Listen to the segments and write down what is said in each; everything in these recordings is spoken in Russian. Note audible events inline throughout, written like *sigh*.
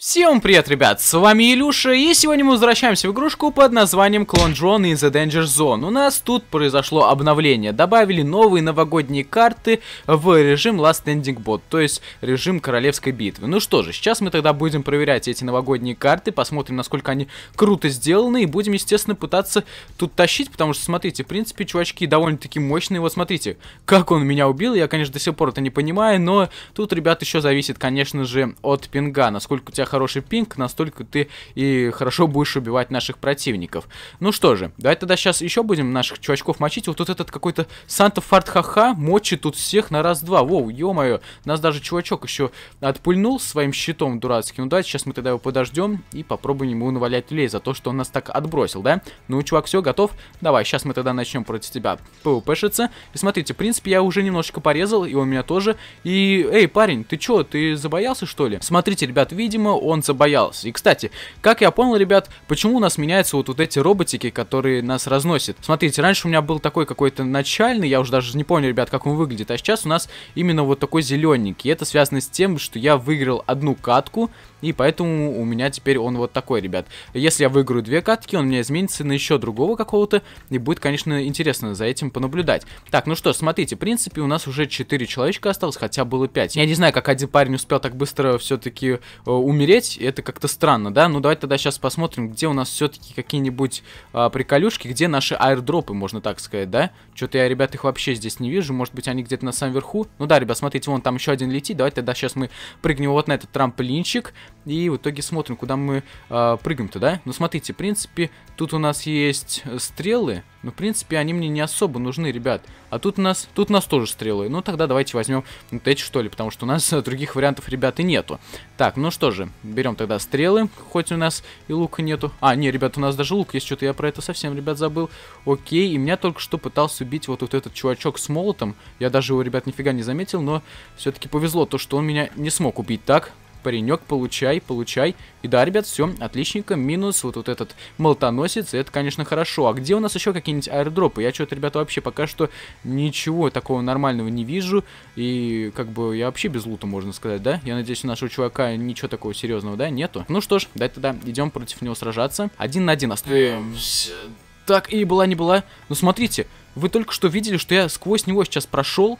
Всем привет, ребят, с вами Илюша, и сегодня мы возвращаемся в игрушку под названием Clone Drone и The Danger Zone. У нас тут произошло обновление, добавили новые новогодние карты в режим Last Ending Bot, то есть режим королевской битвы. Ну что же, сейчас мы тогда будем проверять эти новогодние карты, посмотрим, насколько они круто сделаны, и будем, естественно, пытаться тут тащить, потому что, смотрите, в принципе, чувачки довольно-таки мощные, вот смотрите, как он меня убил, я, конечно, до сих пор это не понимаю, но тут, ребят, еще зависит, конечно же, от пинга, насколько у тебя хороший пинг, настолько ты и хорошо будешь убивать наших противников. Ну что же, давай тогда сейчас еще будем наших чувачков мочить. Вот тут этот какой-то Санта Фарт Ха-Ха мочит тут всех на раз-два. Воу, ё-моё, нас даже чувачок еще отпульнул своим щитом дурацким. Ну давайте сейчас мы тогда его подождем и попробуем ему навалять лей за то, что он нас так отбросил, да? Ну, чувак, все, готов? Давай, сейчас мы тогда начнем против тебя пвпшиться. И смотрите, в принципе, я уже немножечко порезал, и он меня тоже. И, эй, парень, ты чё, ты забоялся, что ли? Смотрите, ребят, видимо, он забоялся. И, кстати, как я понял, ребят, почему у нас меняются вот, вот эти роботики, которые нас разносят. Смотрите, раньше у меня был такой какой-то начальный, я уже даже не понял, ребят, как он выглядит, а сейчас у нас именно вот такой зелененький. И это связано с тем, что я выиграл одну катку, и поэтому у меня теперь он вот такой, ребят. Если я выиграю две катки, он у меня изменится на еще другого какого-то, и будет, конечно, интересно за этим понаблюдать. Так, ну что смотрите, в принципе, у нас уже 4 человечка осталось, хотя было 5. Я не знаю, как один парень успел так быстро все-таки э, умереть, умереть, это как-то странно, да? Ну, давайте тогда сейчас посмотрим, где у нас все-таки какие-нибудь а, приколюшки, где наши аирдропы, можно так сказать, да? Что-то я, ребят, их вообще здесь не вижу, может быть, они где-то на самом верху? Ну да, ребят, смотрите, вон там еще один летит, давайте тогда сейчас мы прыгнем вот на этот трамплинчик, и в итоге смотрим, куда мы э, прыгаем-то, да? Ну, смотрите, в принципе, тут у нас есть э, стрелы, но, в принципе, они мне не особо нужны, ребят. А тут у нас, тут у нас тоже стрелы. Ну, тогда давайте возьмем вот эти, что ли, потому что у нас э, других вариантов, ребят, и нету. Так, ну что же, берем тогда стрелы, хоть у нас и лука нету. А, не, ребят, у нас даже лук есть, что-то я про это совсем, ребят, забыл. Окей, и меня только что пытался убить вот, вот этот чувачок с молотом. Я даже его, ребят, нифига не заметил, но все-таки повезло то, что он меня не смог убить, так? паренек, получай, получай. И да, ребят, все, отличненько. Минус вот, вот этот молотоносец, это, конечно, хорошо. А где у нас еще какие-нибудь аирдропы? Я что-то, ребята, вообще пока что ничего такого нормального не вижу. И, как бы, я вообще без лута, можно сказать, да? Я надеюсь, у нашего чувака ничего такого серьезного, да, нету? Ну что ж, дай тогда идем против него сражаться. Один на один остается. Так, и была, не была. Ну смотрите, вы только что видели, что я сквозь него сейчас прошел,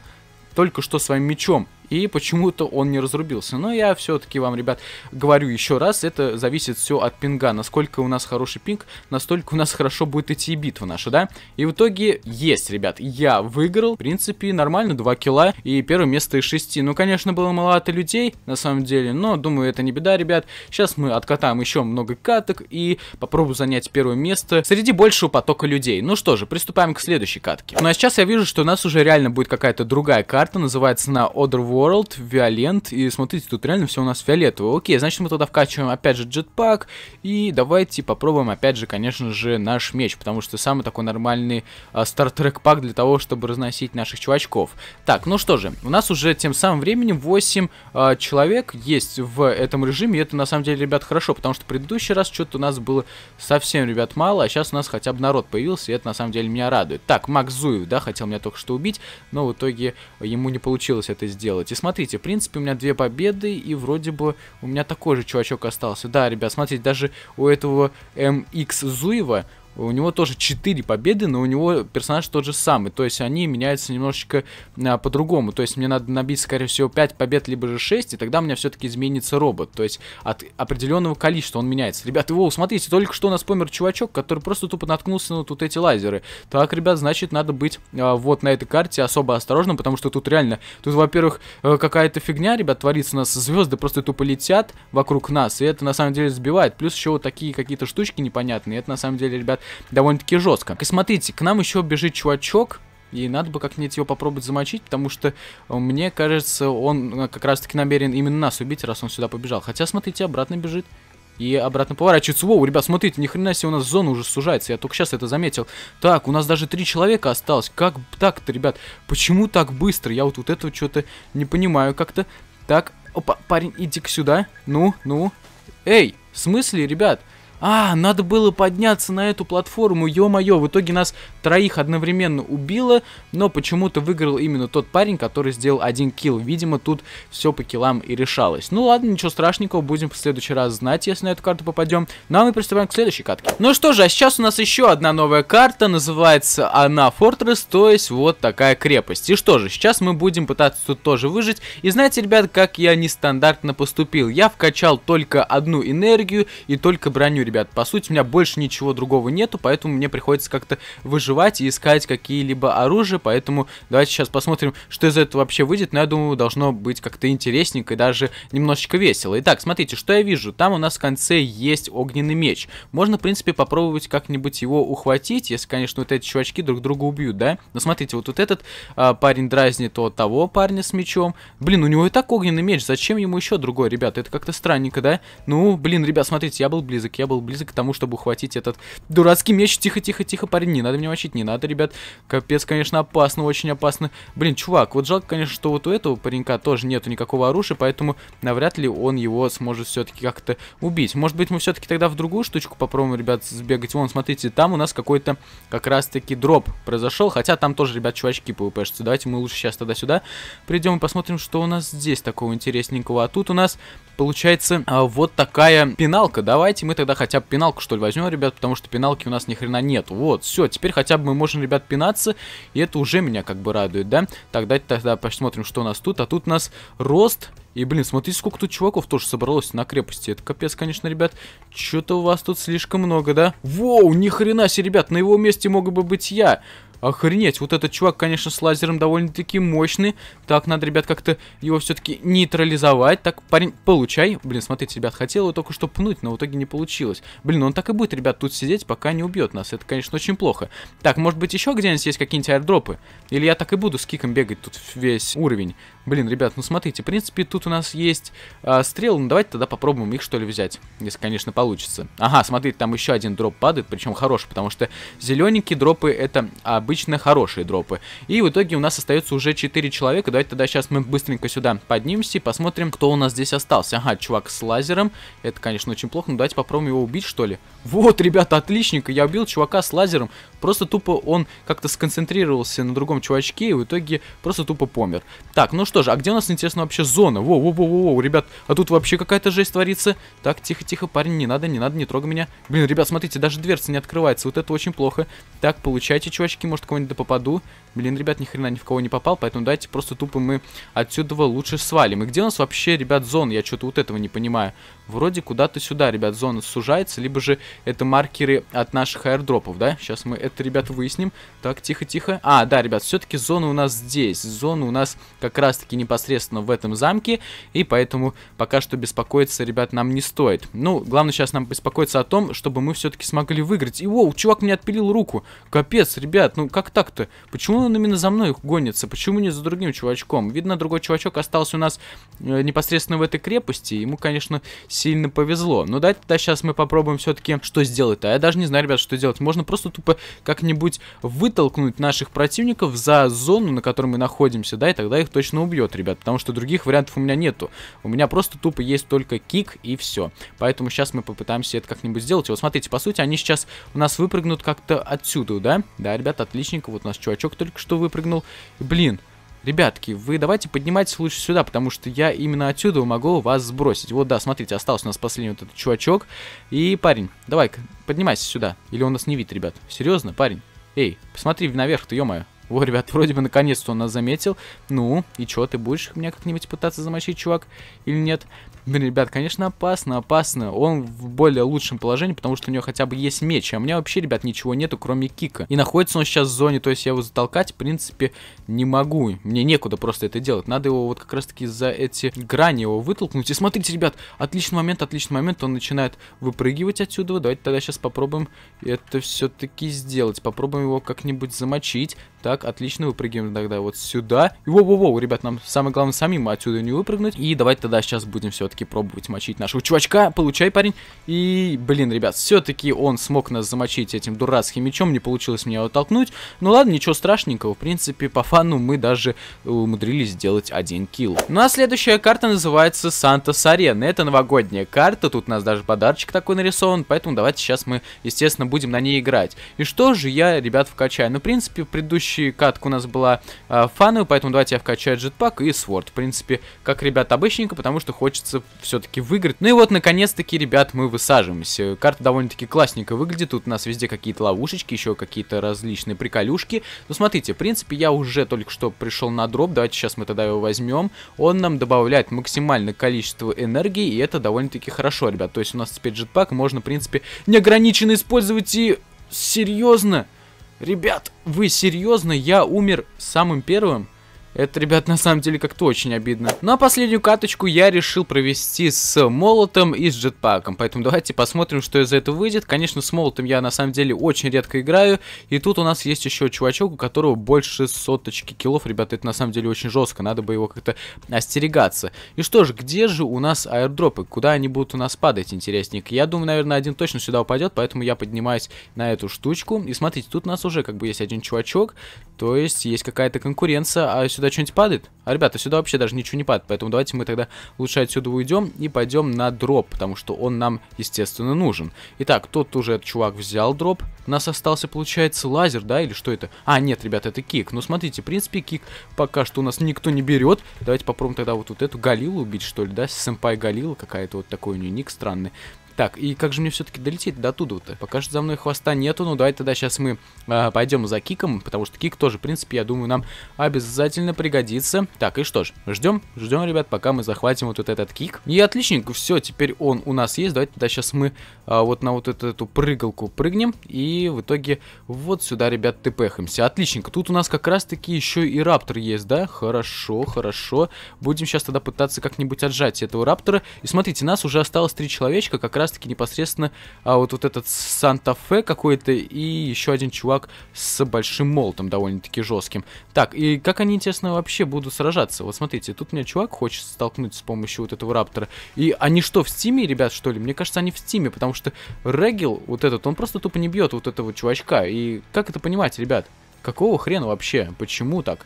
только что своим мечом и почему-то он не разрубился. Но я все-таки вам, ребят, говорю еще раз, это зависит все от пинга. Насколько у нас хороший пинг, настолько у нас хорошо будет идти битва наша, да? И в итоге есть, ребят, я выиграл, в принципе, нормально, 2 килла и первое место из 6. Ну, конечно, было маловато людей, на самом деле, но думаю, это не беда, ребят. Сейчас мы откатаем еще много каток и попробую занять первое место среди большего потока людей. Ну что же, приступаем к следующей катке. Ну а сейчас я вижу, что у нас уже реально будет какая-то другая карта, называется она Одерву. World, Violent, и смотрите, тут реально все у нас фиолетовое. Окей, значит мы туда вкачиваем опять же джетпак, и давайте попробуем опять же, конечно же, наш меч, потому что самый такой нормальный э, а, стартрек пак для того, чтобы разносить наших чувачков. Так, ну что же, у нас уже тем самым временем 8 э, а, человек есть в этом режиме, и это на самом деле, ребят, хорошо, потому что в предыдущий раз что-то у нас было совсем, ребят, мало, а сейчас у нас хотя бы народ появился, и это на самом деле меня радует. Так, Макс Зуев, да, хотел меня только что убить, но в итоге ему не получилось это сделать делать. И смотрите, в принципе, у меня две победы, и вроде бы у меня такой же чувачок остался. Да, ребят, смотрите, даже у этого MX Зуева у него тоже 4 победы, но у него персонаж тот же самый. То есть они меняются немножечко а, по-другому. То есть мне надо набить, скорее всего, 5 побед, либо же 6, и тогда у меня все-таки изменится робот. То есть от определенного количества он меняется. Ребята, его смотрите, только что у нас помер чувачок, который просто тупо наткнулся на вот эти лазеры. Так, ребят, значит, надо быть а, вот на этой карте особо осторожным, потому что тут реально, тут, во-первых, э, какая-то фигня, ребят, творится у нас. Звезды просто тупо летят вокруг нас, и это на самом деле сбивает. Плюс еще вот такие какие-то штучки непонятные. Это на самом деле, ребят, довольно-таки жестко. И смотрите, к нам еще бежит чувачок, и надо бы как-нибудь его попробовать замочить, потому что, э, мне кажется, он э, как раз-таки намерен именно нас убить, раз он сюда побежал. Хотя, смотрите, обратно бежит. И обратно поворачивается. Воу, ребят, смотрите, ни хрена себе у нас зона уже сужается. Я только сейчас это заметил. Так, у нас даже три человека осталось. Как так-то, ребят? Почему так быстро? Я вот, вот этого что-то не понимаю как-то. Так, опа, парень, иди-ка сюда. Ну, ну. Эй, в смысле, ребят? А, надо было подняться на эту платформу, ё-моё. В итоге нас троих одновременно убило, но почему-то выиграл именно тот парень, который сделал один килл. Видимо, тут все по киллам и решалось. Ну ладно, ничего страшненького, будем в следующий раз знать, если на эту карту попадем. Ну а мы приступаем к следующей катке. Ну что же, а сейчас у нас еще одна новая карта, называется она Fortress, то есть вот такая крепость. И что же, сейчас мы будем пытаться тут тоже выжить. И знаете, ребят, как я нестандартно поступил? Я вкачал только одну энергию и только броню ребят. По сути, у меня больше ничего другого нету, поэтому мне приходится как-то выживать и искать какие-либо оружия, поэтому давайте сейчас посмотрим, что из этого вообще выйдет, но я думаю, должно быть как-то интересненько и даже немножечко весело. Итак, смотрите, что я вижу. Там у нас в конце есть огненный меч. Можно, в принципе, попробовать как-нибудь его ухватить, если, конечно, вот эти чувачки друг друга убьют, да? Но смотрите, вот, вот этот а, парень дразнит то того парня с мечом. Блин, у него и так огненный меч, зачем ему еще другой, ребят? Это как-то странненько, да? Ну, блин, ребят, смотрите, я был близок, я был был близок к тому, чтобы ухватить этот дурацкий меч. Тихо-тихо-тихо, парень, не надо меня мочить, не надо, ребят. Капец, конечно, опасно, очень опасно. Блин, чувак, вот жалко, конечно, что вот у этого паренька тоже нету никакого оружия, поэтому навряд ли он его сможет все-таки как-то убить. Может быть, мы все-таки тогда в другую штучку попробуем, ребят, сбегать. Вон, смотрите, там у нас какой-то как раз-таки дроп произошел, хотя там тоже, ребят, чувачки пвпшцы. Давайте мы лучше сейчас тогда сюда придем и посмотрим, что у нас здесь такого интересненького. А тут у нас получается а, вот такая пеналка. Давайте мы тогда хотя хотя бы пеналку, что ли, возьмем, ребят, потому что пеналки у нас ни хрена нет. Вот, все, теперь хотя бы мы можем, ребят, пинаться, и это уже меня как бы радует, да? Так, давайте тогда посмотрим, что у нас тут. А тут у нас рост... И, блин, смотрите, сколько тут чуваков тоже собралось на крепости. Это капец, конечно, ребят. Что-то у вас тут слишком много, да? Воу, ни хрена себе, ребят, на его месте мог бы быть я. Охренеть, вот этот чувак, конечно, с лазером довольно-таки мощный. Так, надо, ребят, как-то его все-таки нейтрализовать. Так, парень, получай. Блин, смотрите, ребят, хотел его только что пнуть, но в итоге не получилось. Блин, он так и будет, ребят, тут сидеть, пока не убьет нас. Это, конечно, очень плохо. Так, может быть, еще где-нибудь есть какие-нибудь аирдропы? Или я так и буду с киком бегать тут весь уровень? Блин, ребят, ну смотрите, в принципе, тут у нас есть э, стрелы, ну давайте тогда попробуем их, что ли, взять, если, конечно, получится. Ага, смотрите, там еще один дроп падает, причем хороший, потому что зелененькие дропы это обычно хорошие дропы. И в итоге у нас остается уже 4 человека, давайте тогда сейчас мы быстренько сюда поднимемся и посмотрим, кто у нас здесь остался. Ага, чувак с лазером, это, конечно, очень плохо, но давайте попробуем его убить, что ли. Вот, *laughs* ребята, отличненько, я убил чувака с лазером, просто тупо он как-то сконцентрировался на другом чувачке и в итоге просто тупо помер. Так, ну что, тоже. А где у нас, интересно, вообще зона? Воу-воу-воу-воу, ребят, а тут вообще какая-то жесть творится. Так, тихо-тихо, парень, не надо, не надо, не трогай меня. Блин, ребят, смотрите, даже дверца не открывается. Вот это очень плохо. Так, получайте, чувачки, может, кого-нибудь попаду. Блин, ребят, ни хрена ни в кого не попал, поэтому давайте просто тупо мы отсюда лучше свалим. И где у нас вообще, ребят, зон? Я что-то вот этого не понимаю. Вроде куда-то сюда, ребят, зона сужается, либо же это маркеры от наших аирдропов, да? Сейчас мы это, ребят, выясним. Так, тихо-тихо. А, да, ребят, все-таки зона у нас здесь. Зона у нас как раз-таки выставки непосредственно в этом замке, и поэтому пока что беспокоиться, ребят, нам не стоит. Ну, главное сейчас нам беспокоиться о том, чтобы мы все-таки смогли выиграть. И, воу, чувак мне отпилил руку. Капец, ребят, ну как так-то? Почему он именно за мной гонится? Почему не за другим чувачком? Видно, другой чувачок остался у нас э, непосредственно в этой крепости, ему, конечно, сильно повезло. Но давайте тогда сейчас мы попробуем все-таки что сделать-то. А я даже не знаю, ребят, что делать. Можно просто тупо как-нибудь вытолкнуть наших противников за зону, на которой мы находимся, да, и тогда их точно убьют убьет, ребят, потому что других вариантов у меня нету. У меня просто тупо есть только кик и все. Поэтому сейчас мы попытаемся это как-нибудь сделать. вот смотрите, по сути, они сейчас у нас выпрыгнут как-то отсюда, да? Да, ребят, отличненько. Вот у нас чувачок только что выпрыгнул. Блин, Ребятки, вы давайте поднимайтесь лучше сюда, потому что я именно отсюда могу вас сбросить. Вот, да, смотрите, остался у нас последний вот этот чувачок. И, парень, давай-ка, поднимайся сюда. Или он нас не видит, ребят. Серьезно, парень? Эй, посмотри наверх-то, ё -моё. О, ребят, вроде бы наконец-то он нас заметил. Ну, и чё, ты будешь меня как-нибудь пытаться замочить, чувак, или нет? Блин, ребят, конечно, опасно, опасно. Он в более лучшем положении, потому что у него хотя бы есть меч. А у меня вообще, ребят, ничего нету, кроме кика. И находится он сейчас в зоне, то есть я его затолкать, в принципе, не могу. Мне некуда просто это делать. Надо его вот как раз-таки за эти грани его вытолкнуть. И смотрите, ребят, отличный момент, отличный момент. Он начинает выпрыгивать отсюда. Давайте тогда сейчас попробуем это все-таки сделать. Попробуем его как-нибудь замочить. Так, так, отлично, выпрыгиваем тогда вот сюда. Воу-воу-воу, ребят, нам самое главное самим отсюда не выпрыгнуть. И давайте тогда сейчас будем все-таки пробовать мочить нашего чувачка. Получай, парень. И, блин, ребят, все-таки он смог нас замочить этим дурацким мечом. Не получилось меня оттолкнуть Ну ладно, ничего страшненького. В принципе, по фану мы даже умудрились сделать один килл. Ну а следующая карта называется Санта Сарена. Это новогодняя карта. Тут у нас даже подарочек такой нарисован. Поэтому давайте сейчас мы, естественно, будем на ней играть. И что же я, ребят, вкачаю? Ну, в принципе, предыдущие предыдущая катка у нас была э, фановая, поэтому давайте я вкачаю джетпак и сворд. В принципе, как ребят обычненько, потому что хочется все-таки выиграть. Ну и вот, наконец-таки, ребят, мы высаживаемся. Карта довольно-таки классненько выглядит. Тут у нас везде какие-то ловушечки, еще какие-то различные приколюшки. Но ну, смотрите, в принципе, я уже только что пришел на дроп. Давайте сейчас мы тогда его возьмем. Он нам добавляет максимальное количество энергии, и это довольно-таки хорошо, ребят. То есть у нас теперь джетпак можно, в принципе, неограниченно использовать и... Серьезно? Ребят, вы серьезно? Я умер самым первым? Это, ребят, на самом деле как-то очень обидно. Ну а последнюю каточку я решил провести с молотом и с джетпаком. Поэтому давайте посмотрим, что из этого выйдет. Конечно, с молотом я на самом деле очень редко играю. И тут у нас есть еще чувачок, у которого больше соточки киллов. Ребята, это на самом деле очень жестко. Надо бы его как-то остерегаться. И что же, где же у нас аирдропы? Куда они будут у нас падать, интересненько? Я думаю, наверное, один точно сюда упадет. Поэтому я поднимаюсь на эту штучку. И смотрите, тут у нас уже как бы есть один чувачок. То есть есть какая-то конкуренция, а сюда что-нибудь падает? А, ребята, сюда вообще даже ничего не падает, поэтому давайте мы тогда лучше отсюда уйдем и пойдем на дроп, потому что он нам, естественно, нужен. Итак, тот уже этот чувак взял дроп, у нас остался, получается, лазер, да, или что это? А, нет, ребята, это кик. Ну, смотрите, в принципе, кик пока что у нас никто не берет. Давайте попробуем тогда вот, вот эту Галилу убить, что ли, да? Сэмпай Галила какая-то, вот такой у нее ник странный. Так, и как же мне все-таки долететь до туда-то? Пока что за мной хвоста нету, ну давай тогда сейчас мы э, а, пойдем за киком, потому что кик тоже, в принципе, я думаю, нам обязательно пригодится. Так, и что ж, ждем, ждем, ребят, пока мы захватим вот этот кик. И отличник, все, теперь он у нас есть. Давайте тогда сейчас мы э, вот на вот эту, эту прыгалку прыгнем, и в итоге вот сюда, ребят, тпхаемся. Отличненько, тут у нас как раз-таки еще и раптор есть, да? Хорошо, хорошо. Будем сейчас тогда пытаться как-нибудь отжать этого раптора. И смотрите, нас уже осталось три человечка, как раз раз-таки непосредственно а, вот, вот этот Санта-Фе какой-то и еще один чувак с большим молотом довольно-таки жестким. Так, и как они, интересно, вообще будут сражаться? Вот смотрите, тут меня чувак хочет столкнуть с помощью вот этого Раптора. И они что, в Стиме, ребят, что ли? Мне кажется, они в Стиме, потому что Регил, вот этот, он просто тупо не бьет вот этого чувачка. И как это понимать, ребят? Какого хрена вообще? Почему так?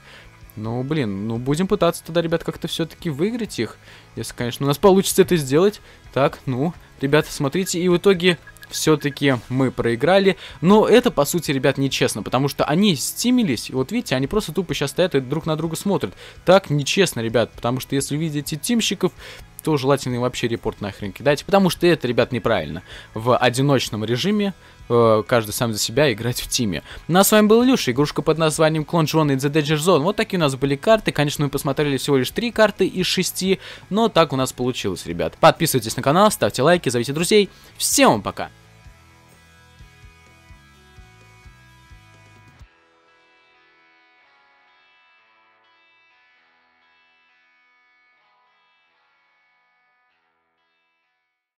Ну, блин, ну будем пытаться тогда, ребят, как-то все-таки выиграть их. Если, конечно, у нас получится это сделать. Так, ну, Ребята, смотрите, и в итоге все-таки мы проиграли. Но это, по сути, ребят, нечестно, потому что они стимились, и вот видите, они просто тупо сейчас стоят и друг на друга смотрят. Так нечестно, ребят, потому что если видите тимщиков, то желательно им вообще репорт нахрен кидать, потому что это, ребят, неправильно. В одиночном режиме Э, каждый сам за себя играть в тиме. Ну а с вами был Илюша, игрушка под названием Клон Джон и The Danger Zone. Вот такие у нас были карты, конечно, мы посмотрели всего лишь три карты из шести, но так у нас получилось, ребят. Подписывайтесь на канал, ставьте лайки, зовите друзей. Всем пока!